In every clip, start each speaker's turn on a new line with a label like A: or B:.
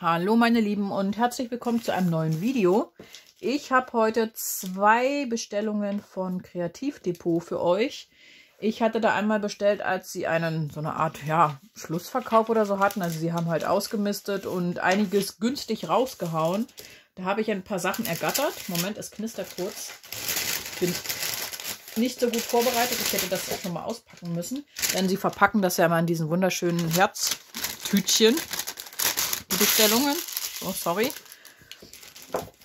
A: Hallo meine Lieben und herzlich willkommen zu einem neuen Video. Ich habe heute zwei Bestellungen von Kreativdepot für euch. Ich hatte da einmal bestellt, als sie einen so eine Art ja, Schlussverkauf oder so hatten. Also sie haben halt ausgemistet und einiges günstig rausgehauen. Da habe ich ein paar Sachen ergattert. Moment, es knistert kurz. Ich Bin nicht so gut vorbereitet. Ich hätte das auch nochmal auspacken müssen. Denn sie verpacken das ja mal in diesen wunderschönen Herztütchen. Bestellungen. Oh, sorry.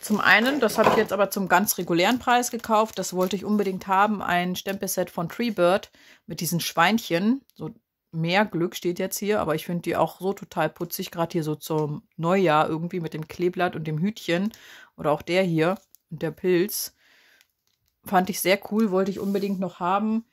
A: Zum einen, das habe ich jetzt aber zum ganz regulären Preis gekauft. Das wollte ich unbedingt haben. Ein Stempelset von Treebird mit diesen Schweinchen. So mehr Glück steht jetzt hier, aber ich finde die auch so total putzig, gerade hier so zum Neujahr irgendwie mit dem Kleeblatt und dem Hütchen. Oder auch der hier und der Pilz. Fand ich sehr cool, wollte ich unbedingt noch haben.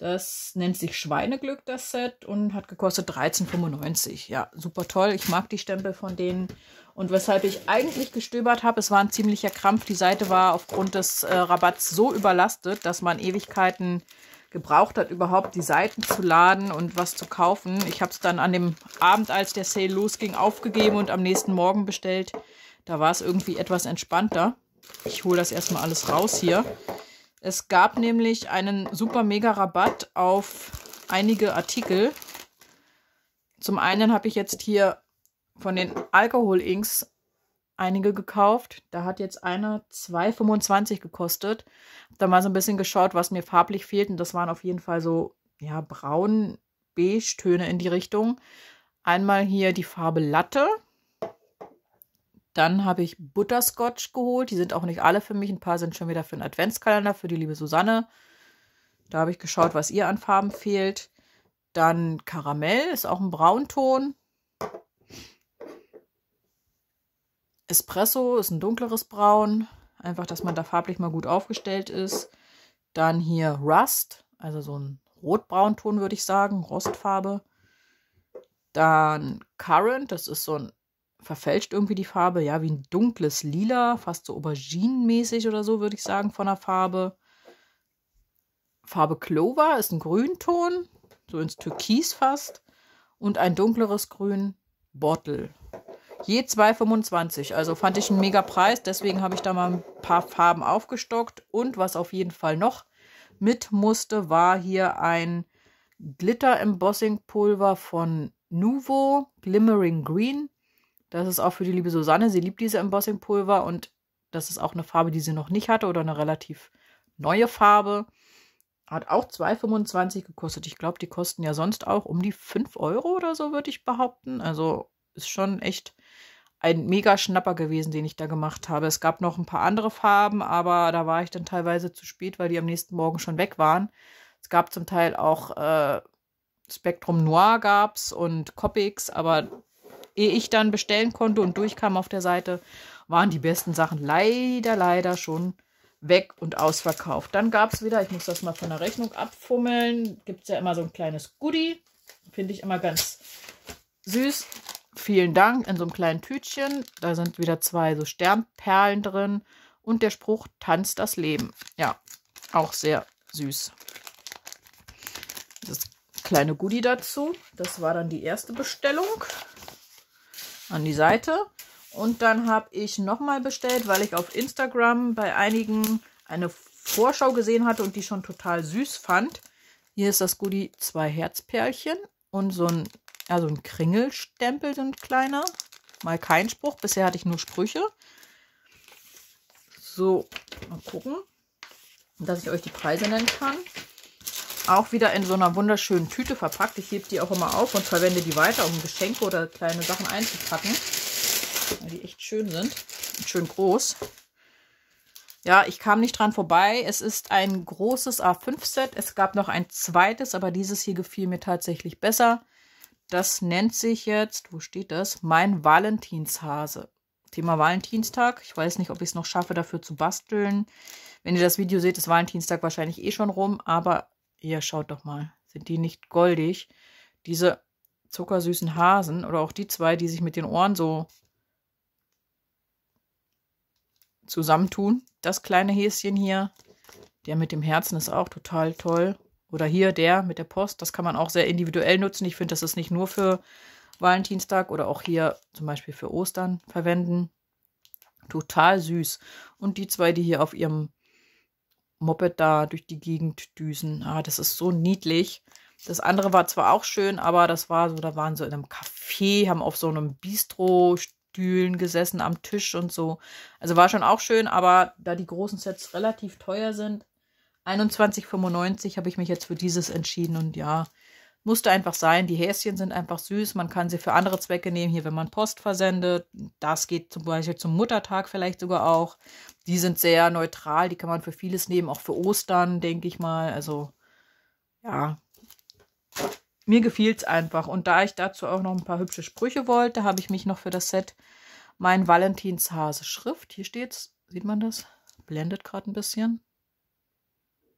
A: Das nennt sich Schweineglück, das Set, und hat gekostet 13,95. Ja, super toll. Ich mag die Stempel von denen. Und weshalb ich eigentlich gestöbert habe, es war ein ziemlicher Krampf. Die Seite war aufgrund des äh, Rabatts so überlastet, dass man Ewigkeiten gebraucht hat, überhaupt die Seiten zu laden und was zu kaufen. Ich habe es dann an dem Abend, als der Sale losging, aufgegeben und am nächsten Morgen bestellt. Da war es irgendwie etwas entspannter. Ich hole das erstmal alles raus hier. Es gab nämlich einen super mega Rabatt auf einige Artikel. Zum einen habe ich jetzt hier von den Alkohol-Inks einige gekauft. Da hat jetzt einer 2,25 gekostet. Hab da mal so ein bisschen geschaut, was mir farblich fehlt. Und das waren auf jeden Fall so, ja, braun-beige Töne in die Richtung. Einmal hier die Farbe Latte. Dann habe ich Butterscotch geholt. Die sind auch nicht alle für mich. Ein paar sind schon wieder für den Adventskalender, für die liebe Susanne. Da habe ich geschaut, was ihr an Farben fehlt. Dann Karamell ist auch ein Braunton. Espresso ist ein dunkleres Braun. Einfach, dass man da farblich mal gut aufgestellt ist. Dann hier Rust, also so ein rotbraunton würde ich sagen, Rostfarbe. Dann Current, das ist so ein verfälscht irgendwie die Farbe, ja, wie ein dunkles Lila, fast so Auberginenmäßig oder so, würde ich sagen, von der Farbe. Farbe Clover ist ein Grünton, so ins Türkis fast. Und ein dunkleres Grün, Bottle. Je 2,25. Also fand ich einen mega Preis. Deswegen habe ich da mal ein paar Farben aufgestockt. Und was auf jeden Fall noch mit musste, war hier ein Glitter Embossing Pulver von Nuvo Glimmering Green. Das ist auch für die liebe Susanne. Sie liebt diese Embossing-Pulver und das ist auch eine Farbe, die sie noch nicht hatte oder eine relativ neue Farbe. Hat auch 2,25 gekostet. Ich glaube, die kosten ja sonst auch um die 5 Euro oder so, würde ich behaupten. Also ist schon echt ein mega Schnapper gewesen, den ich da gemacht habe. Es gab noch ein paar andere Farben, aber da war ich dann teilweise zu spät, weil die am nächsten Morgen schon weg waren. Es gab zum Teil auch äh, Spektrum Noir gab's und Copics, aber ehe ich dann bestellen konnte und durchkam auf der Seite, waren die besten Sachen leider, leider schon weg und ausverkauft. Dann gab es wieder, ich muss das mal von der Rechnung abfummeln, gibt es ja immer so ein kleines Goodie. Finde ich immer ganz süß. Vielen Dank in so einem kleinen Tütchen. Da sind wieder zwei so Sternperlen drin. Und der Spruch tanzt das Leben. Ja, auch sehr süß. Das kleine Goodie dazu. Das war dann die erste Bestellung an die Seite. Und dann habe ich nochmal bestellt, weil ich auf Instagram bei einigen eine Vorschau gesehen hatte und die schon total süß fand. Hier ist das Goodie zwei Herzperlchen und so ein, also ein Kringelstempel, sind kleiner. Mal kein Spruch, bisher hatte ich nur Sprüche. So, mal gucken, dass ich euch die Preise nennen kann. Auch wieder in so einer wunderschönen Tüte verpackt. Ich hebe die auch immer auf und verwende die weiter, um Geschenke oder kleine Sachen einzupacken. Weil die echt schön sind. Und schön groß. Ja, ich kam nicht dran vorbei. Es ist ein großes A5-Set. Es gab noch ein zweites, aber dieses hier gefiel mir tatsächlich besser. Das nennt sich jetzt, wo steht das? Mein Valentinshase. Thema Valentinstag. Ich weiß nicht, ob ich es noch schaffe, dafür zu basteln. Wenn ihr das Video seht, ist Valentinstag wahrscheinlich eh schon rum, aber Ihr schaut doch mal. Sind die nicht goldig? Diese zuckersüßen Hasen oder auch die zwei, die sich mit den Ohren so zusammentun. Das kleine Häschen hier, der mit dem Herzen ist auch total toll. Oder hier der mit der Post, das kann man auch sehr individuell nutzen. Ich finde, das ist nicht nur für Valentinstag oder auch hier zum Beispiel für Ostern verwenden. Total süß. Und die zwei, die hier auf ihrem Moped da durch die Gegend düsen. Ah, das ist so niedlich. Das andere war zwar auch schön, aber das war so, da waren sie in einem Café, haben auf so einem Bistro Stühlen gesessen am Tisch und so. Also war schon auch schön, aber da die großen Sets relativ teuer sind, 21,95 habe ich mich jetzt für dieses entschieden und ja, musste einfach sein. Die Häschen sind einfach süß. Man kann sie für andere Zwecke nehmen. Hier, wenn man Post versendet, das geht zum Beispiel zum Muttertag vielleicht sogar auch. Die sind sehr neutral. Die kann man für vieles nehmen, auch für Ostern, denke ich mal. Also, ja. Mir gefiel es einfach. Und da ich dazu auch noch ein paar hübsche Sprüche wollte, habe ich mich noch für das Set mein Valentinshase Schrift. Hier steht es. Sieht man das? Blendet gerade ein bisschen.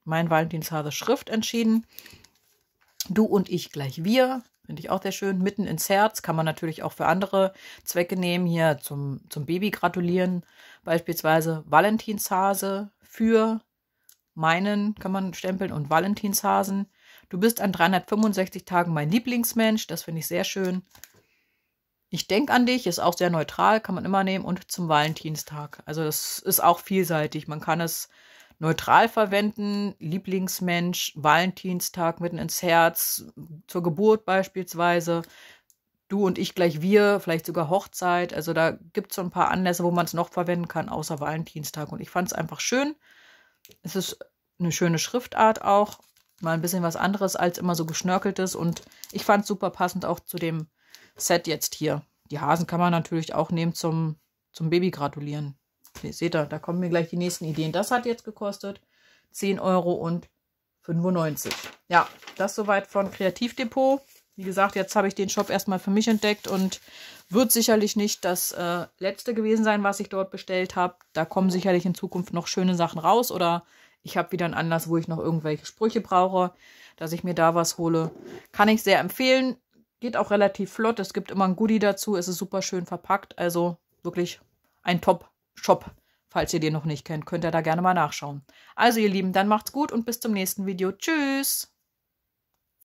A: Mein Valentinshase Schrift entschieden. Du und ich gleich wir. Finde ich auch sehr schön. Mitten ins Herz kann man natürlich auch für andere Zwecke nehmen. Hier zum, zum Baby gratulieren. Beispielsweise Valentinshase für meinen kann man stempeln und Valentinshasen. Du bist an 365 Tagen mein Lieblingsmensch. Das finde ich sehr schön. Ich denke an dich ist auch sehr neutral, kann man immer nehmen. Und zum Valentinstag. Also das ist auch vielseitig. Man kann es neutral verwenden. Lieblingsmensch, Valentinstag mitten ins Herz, zur Geburt beispielsweise. Du und ich gleich wir, vielleicht sogar Hochzeit. Also da gibt es so ein paar Anlässe, wo man es noch verwenden kann, außer Valentinstag. Und ich fand es einfach schön. Es ist eine schöne Schriftart auch. Mal ein bisschen was anderes als immer so geschnörkeltes. Und ich fand es super passend auch zu dem Set jetzt hier. Die Hasen kann man natürlich auch nehmen zum, zum Baby gratulieren. Ihr seht da, da kommen mir gleich die nächsten Ideen. Das hat jetzt gekostet 10,95 Euro Ja, das soweit von Kreativdepot. Wie gesagt, jetzt habe ich den Shop erstmal für mich entdeckt und wird sicherlich nicht das äh, letzte gewesen sein, was ich dort bestellt habe. Da kommen sicherlich in Zukunft noch schöne Sachen raus oder ich habe wieder einen Anlass, wo ich noch irgendwelche Sprüche brauche, dass ich mir da was hole. Kann ich sehr empfehlen. Geht auch relativ flott. Es gibt immer ein Goodie dazu. Es ist super schön verpackt. Also wirklich ein Top Shop. Falls ihr den noch nicht kennt, könnt ihr da gerne mal nachschauen. Also ihr Lieben, dann macht's gut und bis zum nächsten Video. Tschüss!